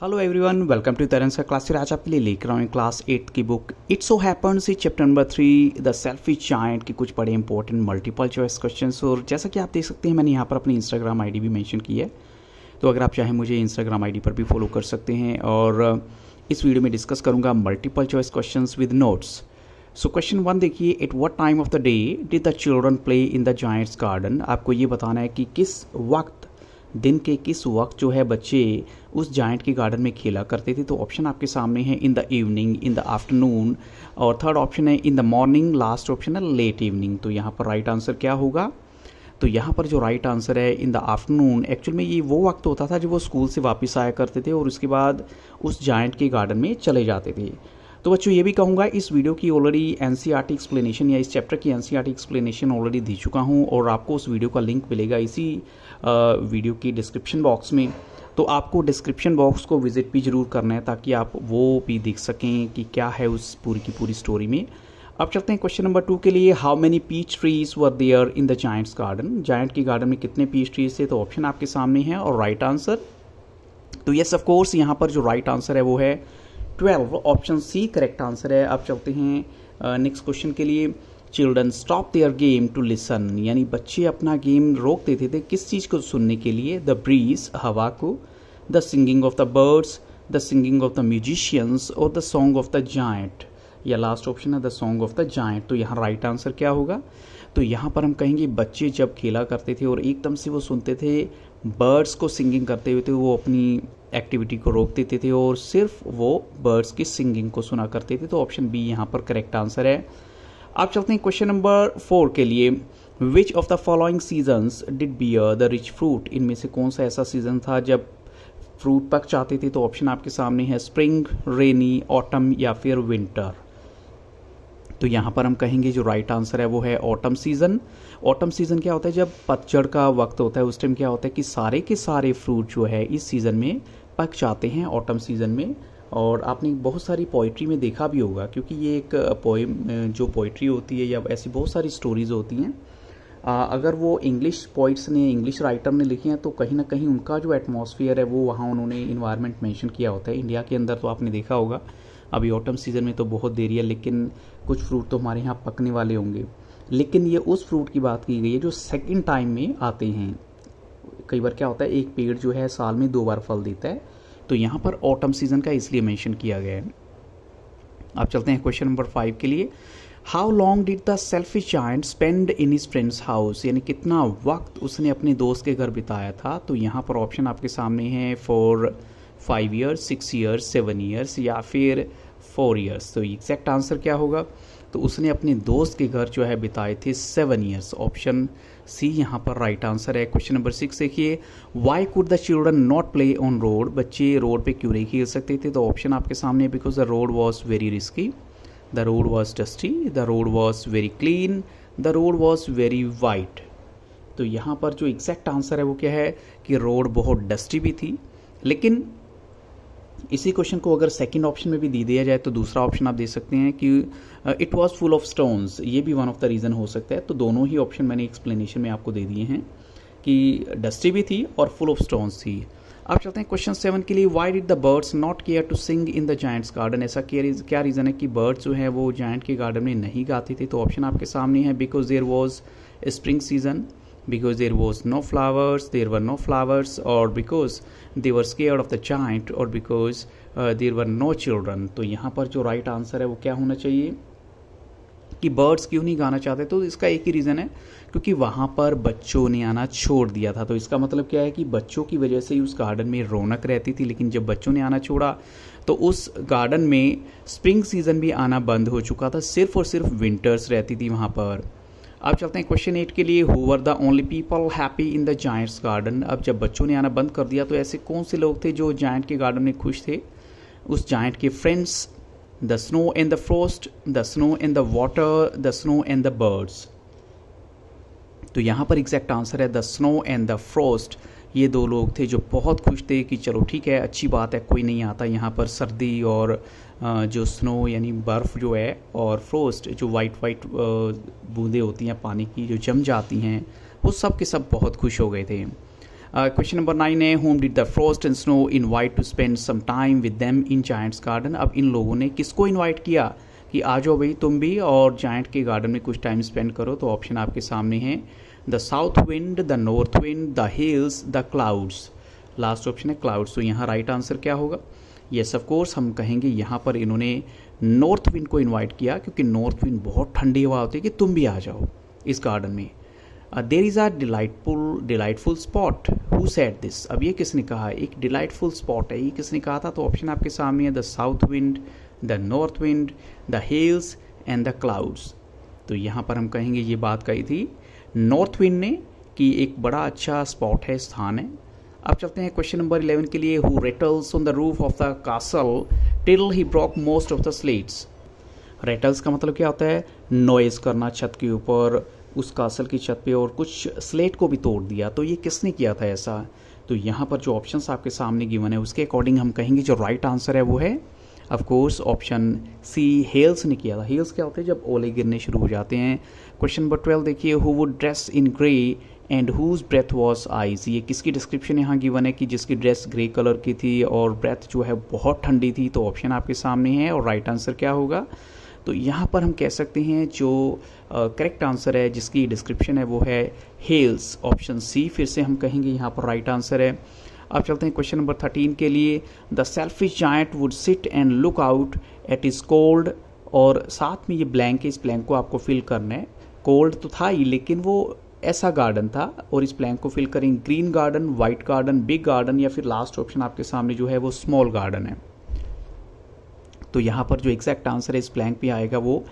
Hello everyone welcome to Taran का class आज आपके लिए लेकर आऊँ क्लास एट की book it's so happened chapter number three the selfish giant के कुछ बड़े इंपॉर्टेंट मल्टीपल चॉइस क्वेश्चन और जैसा कि आप देख सकते हैं मैंने यहाँ पर अपनी इंस्टाग्राम आईडी भी मेंशन की है तो अगर आप चाहें मुझे इंस्टाग्राम आई पर भी फॉलो कर सकते हैं और uh, इस वीडियो में डिस्कस करूँगा multiple choice question with notes so question one देखिए at what time of the day did the children play in the giant's garden आपको ये बताना है कि किस वक्त दिन के किस वक्त जो है बच्चे उस जाइंट के गार्डन में खेला करते थे तो ऑप्शन आपके सामने है in the evening in the afternoon और थर्ड ऑप्शन है in the morning last option है लेट इवनिंग तो यहाँ पर राइट आंसर क्या होगा तो यहाँ पर जो राइट आंसर है इन द आफ्टरनून एक्चुअल में ये वो वक्त होता था जब वो स्कूल से वापस आया करते थे और उसके बाद उस जाइंट के गार्डन में चले जाते थे तो बच्चों ये भी कहूँगा इस वीडियो की ऑलरेडी एन एक्सप्लेनेशन या इस चैप्टर की एन एक्सप्लेनेशन ऑलरेडी दे चुका हूँ और आपको उस वीडियो का लिंक मिलेगा इसी वीडियो की डिस्क्रिप्शन बॉक्स में तो आपको डिस्क्रिप्शन बॉक्स को विजिट भी ज़रूर करना है ताकि आप वो भी देख सकें कि क्या है उस पूरी की पूरी स्टोरी में अब चलते हैं क्वेश्चन नंबर टू के लिए how many peach trees were there in the giant's garden giant के गार्डन में कितने पीच ट्रीज थे तो ऑप्शन आपके सामने है और राइट right आंसर तो यस ऑफ कोर्स यहाँ पर जो राइट right आंसर है वो है twelve option C correct answer है आप चलते हैं नेक्स्ट क्वेश्चन के लिए children stop their game to listen यानी बच्चे अपना गेम रोक देते थे किस चीज़ को सुनने के लिए द ब्रीज हवा को the singing of the birds the singing of the musicians और the song of the giant या लास्ट ऑप्शन है the song of the giant तो यहाँ राइट आंसर क्या होगा तो यहाँ पर हम कहेंगे बच्चे जब खेला करते थे और एकदम से वो सुनते थे बर्ड्स को सिंगिंग करते हुए थे तो वो अपनी एक्टिविटी को रोक देते थे और सिर्फ वो बर्ड्स की सिंगिंग को सुना करते थे तो ऑप्शन बी यहाँ पर करेक्ट आंसर है आप चलते हैं क्वेश्चन नंबर फोर के लिए which of the following seasons did bear the rich fruit इनमें से कौन सा ऐसा सीजन था जब फ्रूट पक चाहते थे तो ऑप्शन आपके सामने है स्प्रिंग रेनी ऑटम या फिर विंटर तो यहाँ पर हम कहेंगे जो राइट right आंसर है वो है ऑटम सीज़न ऑटम सीज़न क्या होता है जब पतझड़ का वक्त होता है उस टाइम क्या होता है कि सारे के सारे फ्रूट जो है इस सीज़न में पक जाते हैं ऑटम सीज़न में और आपने बहुत सारी पोइट्री में देखा भी होगा क्योंकि ये एक पोइम जो पोइट्री होती है या ऐसी बहुत सारी स्टोरीज़ होती हैं अगर वो इंग्लिश पोइट्स ने इंग्लिश राइटर ने लिखी हैं तो कहीं ना कहीं उनका जो एटमोसफियर है वो वहाँ उन्होंने इन्वायरमेंट मैंशन किया होता है इंडिया के अंदर तो आपने देखा होगा अभी ऑटम सीज़न में तो बहुत देरी है लेकिन कुछ फ्रूट तो हमारे यहाँ पकने वाले होंगे लेकिन ये उस फ्रूट की बात की गई है जो सेकेंड टाइम में आते हैं कई बार क्या होता है एक पेड़ जो है साल में दो बार फल देता है तो यहाँ पर ऑटम सीजन का इसलिए मेंशन किया गया है आप चलते हैं क्वेश्चन नंबर फाइव के लिए how long did the selfish child spend in his friend's house यानी कितना वक्त उसने अपने दोस्त के घर बिताया था तो यहाँ पर ऑप्शन आपके सामने है four five years six years seven years या फिर फोर ईयर्स तो एग्जैक्ट आंसर क्या होगा तो उसने अपने दोस्त के घर जो है बिताए थे सेवन ईयर्स ऑप्शन सी यहाँ पर राइट आंसर है क्वेश्चन नंबर सिक्स देखिए why could the children not play on road बच्चे रोड पे क्यों नहीं खेल सकते थे तो ऑप्शन आपके सामने because the road was very risky the road was dusty the road was very clean the road was very white तो यहाँ पर जो एग्जैक्ट आंसर है वो क्या है कि रोड बहुत डस्टी भी थी लेकिन इसी क्वेश्चन को अगर सेकंड ऑप्शन में भी दे दिया जाए तो दूसरा ऑप्शन आप दे सकते हैं कि it was full of stones ये भी वन ऑफ द रीज़न हो सकता है तो दोनों ही ऑप्शन मैंने एक्सप्लेनेशन में आपको दे दिए हैं कि डस्टी भी थी और फुल ऑफ स्टोन्स थी आप चलते हैं क्वेश्चन सेवन के लिए why did the birds not care to sing in the giant's garden ऐसा क्या रीज़न है कि बर्ड्स जो है वो जाइंट के गार्डन में नहीं गाती थी तो ऑप्शन आपके सामने है because there was spring season because there was no flowers there were no flowers or because they were scared of the giant or because uh, there were no children तो यहाँ पर जो right answer है वो क्या होना चाहिए कि बर्ड्स क्यों नहीं गाना चाहते तो इसका एक ही रीज़न है क्योंकि वहाँ पर बच्चों ने आना छोड़ दिया था तो इसका मतलब क्या है कि बच्चों की वजह से ही उस गार्डन में रौनक रहती थी लेकिन जब बच्चों ने आना छोड़ा तो उस गार्डन में स्प्रिंग सीज़न भी आना बंद हो चुका था सिर्फ और सिर्फ विंटर्स रहती थी वहाँ पर अब चलते हैं क्वेश्चन एट के लिए who were the only people happy in the giant's garden अब जब बच्चों ने आना बंद कर दिया तो ऐसे कौन से लोग थे जो जाइंट के गार्डन में खुश थे उस जाइंट के friends the snow in the frost the snow in the water the snow and the birds तो यहां पर एग्जैक्ट आंसर है the snow and the frost ये दो लोग थे जो बहुत खुश थे कि चलो ठीक है अच्छी बात है कोई नहीं आता यहाँ पर सर्दी और जो स्नो यानी बर्फ़ जो है और फ्रोस्ट जो वाइट वाइट बूंदें होती हैं पानी की जो जम जाती हैं वो सब के सब बहुत खुश हो गए थे क्वेश्चन नंबर नाइन है whom did the frost and snow invite to spend some time with them in giant's garden अब इन लोगों ने किसको इनवाइट किया कि आ जाओ भाई तुम भी और जाइंट के गार्डन में कुछ टाइम स्पेंड करो तो ऑप्शन आपके सामने हैं the south wind the north wind the hills the clouds last option है क्लाउड्स तो यहाँ राइट आंसर क्या होगा येस ऑफ कोर्स हम कहेंगे यहाँ पर इन्होंने नॉर्थ विंड को इनवाइट किया क्योंकि नॉर्थ विंड बहुत ठंडी हवा होती है कि तुम भी आ जाओ इस गार्डन में there is are delightful delightful spot who set this अब ये किसने कहा एक डिलाइटफुल स्पॉट है ये किसने कहा था तो ऑप्शन आपके सामने है the south wind the north wind the hills and the clouds तो यहाँ पर हम कहेंगे ये बात कही थी नॉर्थ विंड ने कि एक बड़ा अच्छा स्पॉट है स्थान है अब चलते हैं क्वेश्चन नंबर इलेवन के लिए who rattles on the roof of the castle till he broke most of the slates rattles का मतलब क्या होता है नॉइज़ करना छत के ऊपर उस कासल की छत पे और कुछ स्लेट को भी तोड़ दिया तो ये किसने किया था ऐसा तो यहाँ पर जो ऑप्शन आपके सामने गिवन है उसके अकॉर्डिंग हम कहेंगे जो राइट right आंसर है वो है ऑफकोर्स ऑप्शन सी हेल्स ने किया था हेल्स क्या होते हैं जब ओले गिरने शुरू हो जाते हैं क्वेश्चन नंबर ट्वेल्व देखिए who would dress in grey and whose breath was ice ये किसकी डिस्क्रिप्शन यहाँ गिवन है कि जिसकी ड्रेस ग्रे कलर की थी और ब्रेथ जो है बहुत ठंडी थी तो ऑप्शन आपके सामने है और राइट right आंसर क्या होगा तो यहाँ पर हम कह सकते हैं जो करेक्ट uh, आंसर है जिसकी डिस्क्रिप्शन है वो है हेल्स ऑप्शन सी फिर से हम कहेंगे यहाँ पर राइट right आंसर है अब चलते हैं क्वेश्चन नंबर थर्टीन के लिए the selfish giant would sit and look out at his cold और साथ में ये ब्लैंक है इस ब्लैंक को आपको फिल करना है कोल्ड तो था ही लेकिन वो ऐसा गार्डन था और इस प्लैंक को फिल करेंगे green garden white garden big garden या फिर लास्ट ऑप्शन आपके सामने जो है वो स्मॉल गार्डन है तो यहाँ पर जो एग्जैक्ट आंसर है इस प्लैंक पे आएगा वो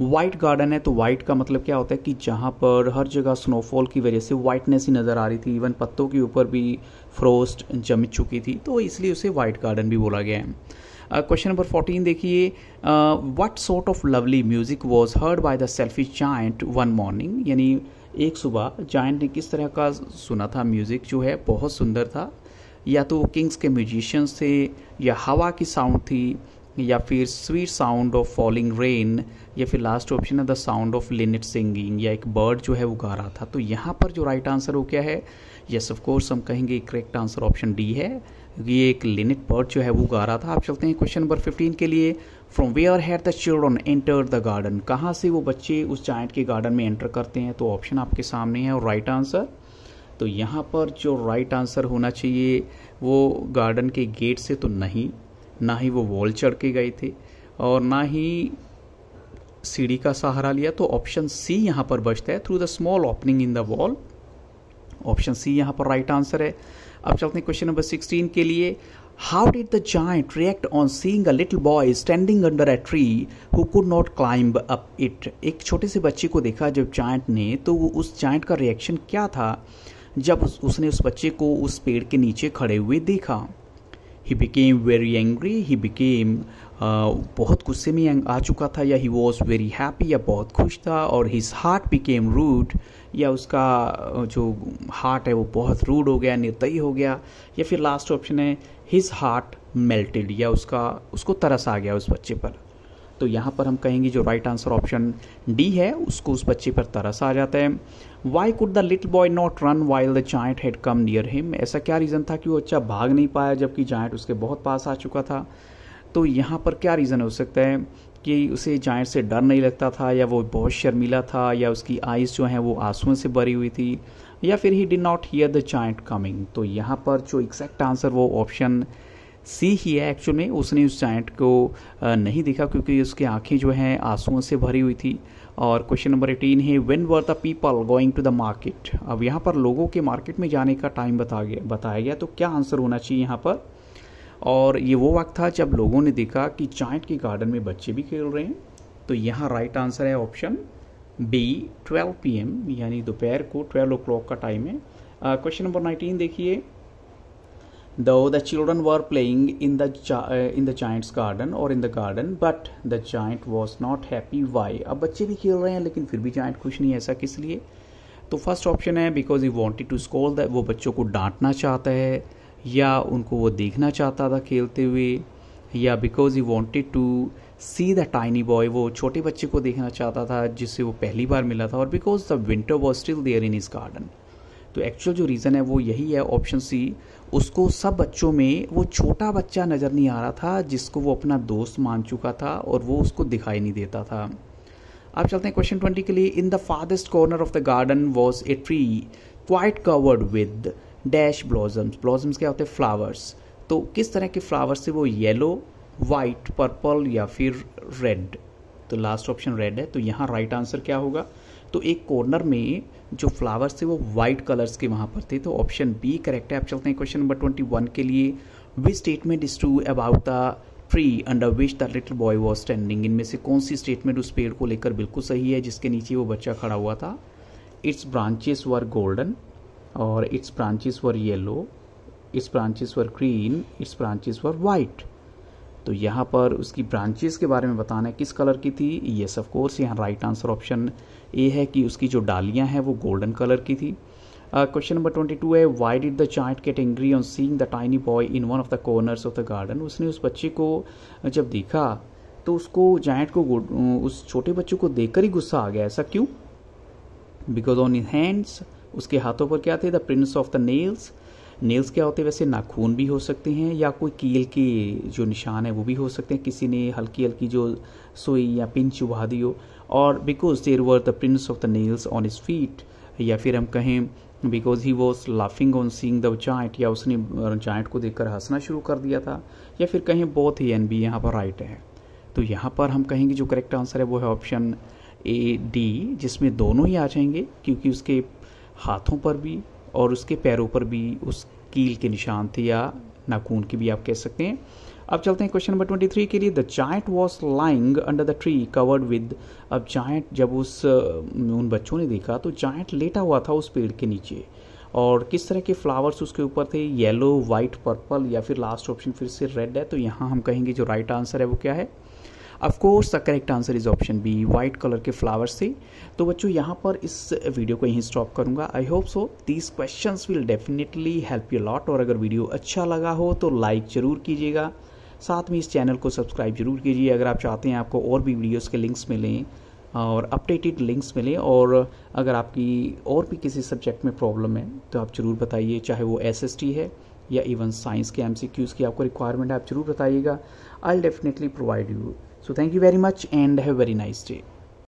व्हाइट गार्डन है तो वाइट का मतलब क्या होता है कि जहाँ पर हर जगह स्नोफॉल की वजह से वाइटनेस ही नज़र आ रही थी इवन पत्तों के ऊपर भी फ्रोस्ट जम चुकी थी तो इसलिए उसे वाइट गार्डन भी बोला गया है क्वेश्चन नंबर फोर्टीन देखिए what sort of lovely music was heard by the selfish giant one morning यानी एक सुबह जाइंट ने किस तरह का सुना था म्यूज़िक जो है बहुत सुंदर था या तो किंग्स के म्यूजिशियंस थे या हवा की साउंड थी या फिर sweet sound of falling rain या फिर लास्ट ऑप्शन है the sound of linnet singing या एक बर्ड जो है वो गा रहा था तो यहाँ पर जो राइट आंसर हो क्या है यस ऑफ कोर्स हम कहेंगे करेक्ट आंसर ऑप्शन डी है क्योंकि एक लिनिट बर्ड जो है वो गा रहा था आप चलते हैं क्वेश्चन नंबर फिफ्टीन के लिए from where had the children enter the garden कहाँ से वो बच्चे उस चाइंट के गार्डन में एंटर करते हैं तो ऑप्शन आपके सामने है और राइट आंसर तो यहाँ पर जो राइट आंसर होना चाहिए वो गार्डन के गेट से तो नहीं ना ही वो वॉल चढ़ के गए थे और ना ही सीढ़ी का सहारा लिया तो ऑप्शन सी यहाँ पर बचता है through the small opening in the wall option C यहाँ पर राइट आंसर है अब चलते हैं क्वेश्चन नंबर सिक्सटीन के लिए how did the giant react on seeing a little boy standing under a tree who could not climb up it एक छोटे से बच्चे को देखा जब जाइंट ने तो वो उस जाइंट का रिएक्शन क्या था जब उसने उस बच्चे को उस पेड़ के नीचे खड़े हुए देखा he became very angry he became बहुत गुस्से में आ चुका था या ही वॉज वेरी हैप्पी या बहुत खुश था और हिज हार्ट बिकेम रूड या उसका uh, जो हार्ट है वो बहुत रूड हो गया निर्दयी हो गया या फिर लास्ट ऑप्शन है हिज हार्ट मेल्टेड या उसका उसको तरस आ गया उस बच्चे पर तो यहाँ पर हम कहेंगे जो राइट आंसर ऑप्शन डी है उसको उस बच्चे पर तरस आ जाता है why could the little boy not run while the giant head come near him ऐसा क्या रीज़न था कि वो अच्छा भाग नहीं पाया जबकि जाइंट उसके बहुत पास आ चुका था तो यहाँ पर क्या रीज़न हो सकता है कि उसे जाइंट से डर नहीं लगता था या वो बहुत शर्मीला था या उसकी आइज़ जो हैं वो आंसुओं से भरी हुई थी या फिर he did not hear the giant coming तो यहाँ पर जो एग्जैक्ट आंसर वो ऑप्शन सी ही है एक्चुअल में उसने उस चाइट को नहीं देखा क्योंकि उसकी आंखें जो हैं आंसुओं से भरी हुई थी और क्वेश्चन नंबर एटीन है when were the people going to the market अब यहाँ पर लोगों के मार्केट में जाने का टाइम बता गया बताया गया तो क्या आंसर होना चाहिए यहाँ पर और ये वो वक्त था जब लोगों ने देखा कि जाइंट के गार्डन में बच्चे भी खेल रहे हैं तो यहाँ राइट आंसर है ऑप्शन बी 12 पीएम यानी दोपहर को 12 ओ का टाइम है क्वेश्चन नंबर 19 देखिए Though the children were playing in the uh, in the giant's garden or in the garden, but the giant was not happy. Why? अब बच्चे भी खेल रहे हैं लेकिन फिर भी giant खुश नहीं है ऐसा किस लिए तो फर्स्ट ऑप्शन है because he wanted to scold the वो बच्चों को डांटना चाहता है या उनको वो देखना चाहता था खेलते हुए या because he wanted to see the tiny boy वो छोटे बच्चे को देखना चाहता था जिससे वो पहली बार मिला था और because the winter was still there in his garden तो एक्चुअल जो रीज़न है वो यही है ऑप्शन सी उसको सब बच्चों में वो छोटा बच्चा नज़र नहीं आ रहा था जिसको वो अपना दोस्त मान चुका था और वो उसको दिखाई नहीं देता था अब चलते हैं क्वेश्चन ट्वेंटी के लिए in the farthest corner of the garden was a tree quite covered with dash blossoms blossoms क्या होते हैं फ्लावर्स तो किस तरह के फ्लावर्स थे वो येलो वाइट पर्पल या फिर रेड तो लास्ट ऑप्शन रेड है तो यहाँ राइट आंसर क्या होगा तो एक कॉर्नर में जो फ्लावर्स थे वो वाइट कलर्स के वहाँ पर थे तो ऑप्शन बी करेक्ट है आप चलते हैं क्वेश्चन नंबर ट्वेंटी वन के लिए which statement is true about the tree under which the little boy was standing इनमें से कौन सी स्टेटमेंट उस पेड़ को लेकर बिल्कुल सही है जिसके नीचे वो बच्चा खड़ा हुआ था इट्स ब्रांचेस वर गोल्डन और its branches were yellow its branches were green its branches were white तो यहाँ पर उसकी ब्रांचेस के बारे में बताना है किस कलर की थी येस ऑफ कोर्स यहाँ राइट आंसर ऑप्शन ए है कि उसकी जो डालियाँ हैं वो गोल्डन कलर की थी क्वेश्चन नंबर ट्वेंटी टू है why did the child get angry on seeing the tiny boy in one of the corners of the garden उसने उस बच्चे को जब देखा तो उसको जाइंट को uh, उस छोटे बच्चे को देखकर ही गुस्सा आ गया ऐसा क्यों बिकॉज ऑन इन हैंड्स उसके हाथों पर क्या थे the prints of the nails nails क्या होते हैं वैसे नाखून भी हो सकते हैं या कोई कील के जो निशान है वो भी हो सकते हैं किसी ने हल्की हल्की जो सुई या पिन चुभा दी हो और because there were the prints of the nails on his feet या फिर हम कहें because he was laughing on seeing the child या उसने चाइट को देखकर हंसना शुरू कर दिया था या फिर कहें बोथ ही एन बी यहाँ पर राइट है तो यहाँ पर हम कहेंगे जो करेक्ट आंसर है वो है ऑप्शन ए डी जिसमें दोनों ही आ जाएंगे क्योंकि उसके हाथों पर भी और उसके पैरों पर भी उस कील के निशान थे या नाखून की भी आप कह सकते हैं अब चलते हैं क्वेश्चन नंबर ट्वेंटी थ्री के लिए the giant was lying under the tree covered with अब जाइंट जब उस उन बच्चों ने देखा तो जाइंट लेटा हुआ था उस पेड़ के नीचे और किस तरह के फ्लावर्स उसके ऊपर थे येलो वाइट पर्पल या फिर लास्ट ऑप्शन फिर से रेड है तो यहाँ हम कहेंगे जो राइट right आंसर है वो क्या है of course the correct answer is option B white colour के फ्लावर से तो बच्चों यहाँ पर इस वीडियो को यहीं स्टॉप करूँगा I hope so these questions will definitely help you lot और अगर वीडियो अच्छा लगा हो तो लाइक ज़रूर कीजिएगा साथ में इस चैनल को सब्सक्राइब जरूर कीजिए अगर आप चाहते हैं आपको और भी वीडियोज़ के लिंक्स मिलें और अपडेटेड लिंक्स मिलें और अगर आपकी और भी किसी सब्जेक्ट में प्रॉब्लम है तो आप ज़रूर बताइए चाहे वो एस है या इवन साइंस के एम की आपको रिक्वायरमेंट है आप ज़रूर बताइएगा I definitely provide you So, thank you very much and have a very nice day.